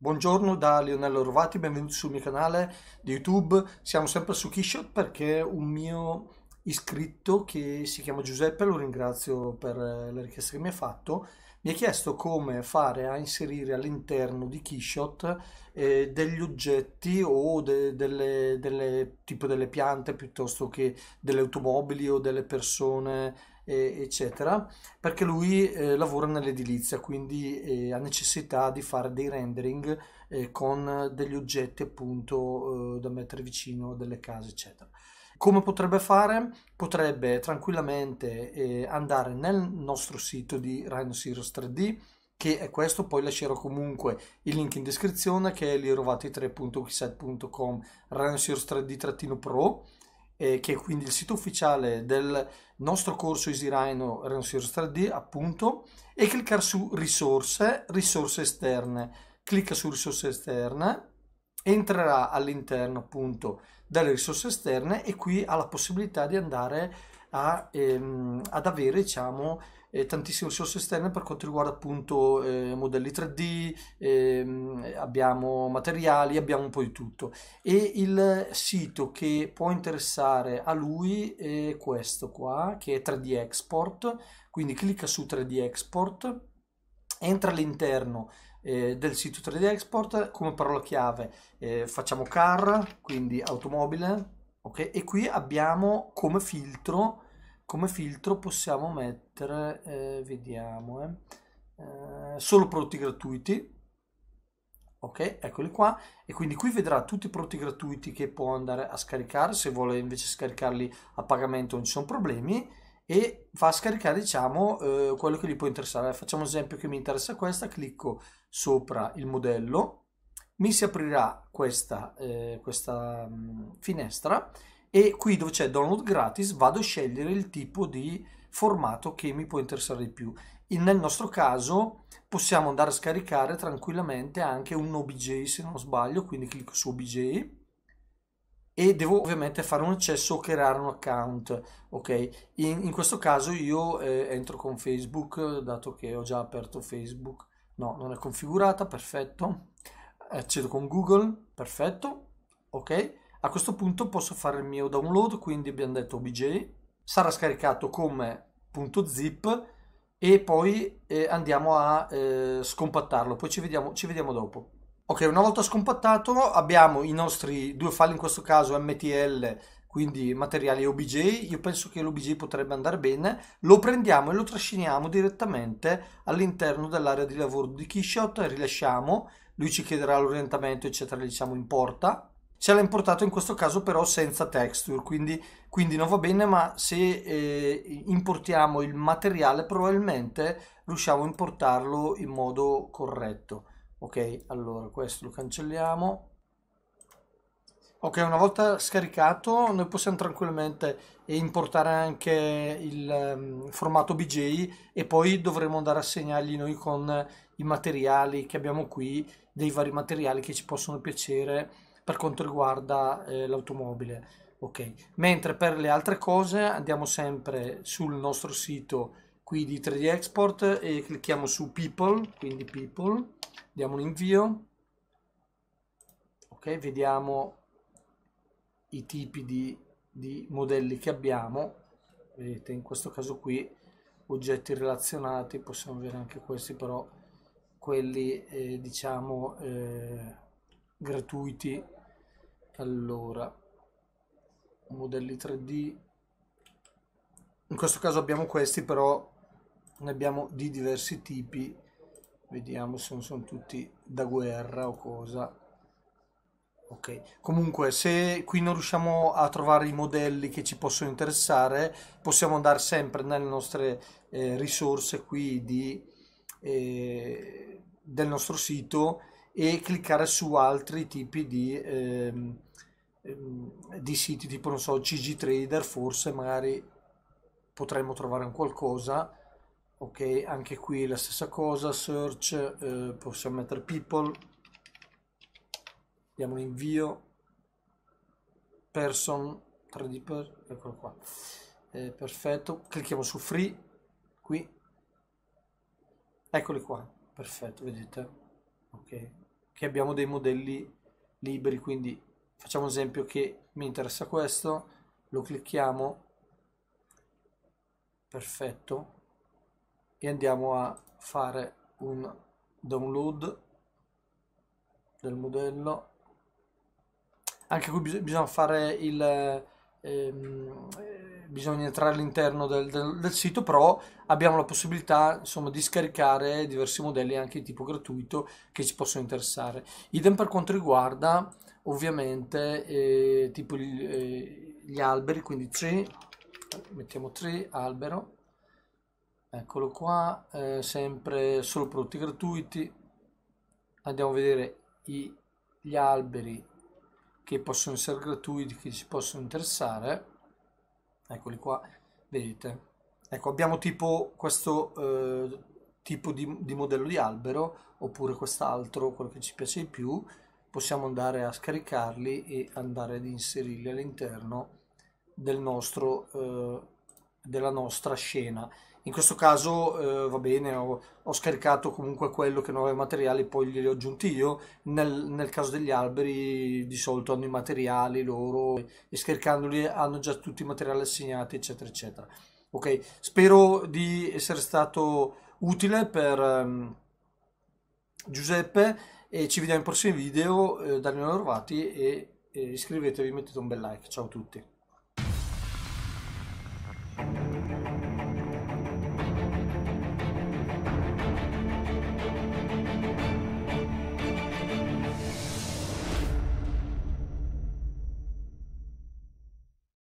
Buongiorno da Leonello Rovati, benvenuti sul mio canale di YouTube. Siamo sempre su Keyshot perché un mio iscritto che si chiama Giuseppe, lo ringrazio per eh, la richiesta che mi ha fatto, mi ha chiesto come fare a inserire all'interno di Keyshot eh, degli oggetti o de, delle, delle, tipo delle piante piuttosto che delle automobili o delle persone eccetera perché lui eh, lavora nell'edilizia quindi eh, ha necessità di fare dei rendering eh, con degli oggetti appunto da mettere vicino delle case eccetera come potrebbe fare? Potrebbe tranquillamente eh, andare nel nostro sito di Rhinoceros 3D che è questo, poi lascerò comunque il link in descrizione che è lirovati3.wixsite.com Rhinoceros 3D-Pro eh, che è quindi il sito ufficiale del nostro corso Easy Rhino Rhinoceros 3D appunto e cliccare su risorse, risorse esterne clicca su risorse esterne entrerà all'interno appunto delle risorse esterne e qui ha la possibilità di andare a, ehm, ad avere diciamo eh, tantissime risorse esterne per quanto riguarda appunto eh, modelli 3D, ehm, abbiamo materiali, abbiamo un po' di tutto e il sito che può interessare a lui è questo qua che è 3D Export, quindi clicca su 3D Export entra all'interno eh, del sito 3D Export come parola chiave eh, facciamo car quindi automobile ok e qui abbiamo come filtro come filtro possiamo mettere eh, vediamo eh, eh, solo prodotti gratuiti ok eccoli qua e quindi qui vedrà tutti i prodotti gratuiti che può andare a scaricare se vuole invece scaricarli a pagamento non ci sono problemi e va a scaricare diciamo eh, quello che gli può interessare facciamo un esempio che mi interessa questa clicco sopra il modello mi si aprirà questa, eh, questa mh, mm, finestra e qui dove c'è download gratis vado a scegliere il tipo di formato che mi può interessare di più In, nel nostro caso possiamo andare a scaricare tranquillamente anche un OBJ se non sbaglio quindi clicco su OBJ e devo ovviamente fare un accesso o creare un account ok in, in questo caso io eh, entro con facebook dato che ho già aperto facebook no non è configurata perfetto accedo con google perfetto ok a questo punto posso fare il mio download quindi abbiamo detto obj sarà scaricato come .zip e poi eh, andiamo a eh, scompattarlo poi ci vediamo, ci vediamo dopo Ok, una volta scompattato abbiamo i nostri due file, in questo caso MTL, quindi materiali OBJ. Io penso che l'OBJ potrebbe andare bene. Lo prendiamo e lo trasciniamo direttamente all'interno dell'area di lavoro di Keyshot, rilasciamo, lui ci chiederà l'orientamento, eccetera, diciamo importa ce l'ha importato in questo caso però senza texture quindi, quindi non va bene ma se eh, importiamo il materiale probabilmente riusciamo a importarlo in modo corretto ok allora questo lo cancelliamo ok una volta scaricato noi possiamo tranquillamente importare anche il um, formato BJ e poi dovremo andare a segnargli noi con i materiali che abbiamo qui dei vari materiali che ci possono piacere per quanto riguarda eh, l'automobile ok mentre per le altre cose andiamo sempre sul nostro sito qui di 3D Export e clicchiamo su People quindi People diamo un invio ok vediamo i tipi di, di modelli che abbiamo vedete in questo caso qui oggetti relazionati possiamo avere anche questi però quelli eh, diciamo eh, gratuiti allora modelli 3d in questo caso abbiamo questi però ne abbiamo di diversi tipi vediamo se non sono tutti da guerra o cosa ok comunque se qui non riusciamo a trovare i modelli che ci possono interessare possiamo andare sempre nelle nostre eh, risorse qui di, eh, del nostro sito e cliccare su altri tipi di, ehm, ehm di siti tipo non so cg trader forse magari potremmo trovare un qualcosa ok anche qui la stessa cosa search eh, possiamo mettere people diamo l'invio person 3d per eccolo qua eh, perfetto clicchiamo su free qui eccoli qua perfetto vedete ok che abbiamo dei modelli liberi quindi facciamo un esempio che mi interessa questo lo clicchiamo perfetto e andiamo a fare un download del modello anche qui bisogna fare il ehm, eh, bisogna entrare all'interno del, del, del, sito però abbiamo la possibilità insomma di scaricare diversi modelli anche di tipo gratuito che ci possono interessare idem per quanto riguarda ovviamente eh, tipo gli, eh, gli alberi quindi tree mettiamo tree albero eccolo qua eh, sempre solo prodotti gratuiti andiamo a vedere i, gli alberi che possono essere gratuiti che ci possono interessare eccoli qua vedete ecco abbiamo tipo questo eh, tipo di, di modello di albero oppure quest'altro quello che ci piace di più possiamo andare a scaricarli e andare ad inserirli all'interno del nostro eh, della nostra scena in questo caso eh, va bene, ho, ho, scaricato comunque quello che non aveva i materiali, poi glieli ho aggiunti io. Nel, nel, caso degli alberi di solito hanno i materiali loro e scaricandoli hanno già tutti i materiali assegnati, eccetera, eccetera. Ok, spero di essere stato utile per um, Giuseppe e ci vediamo in prossimi video eh, da Leonardo Orvati e, e iscrivetevi, mettete un bel like. Ciao a tutti.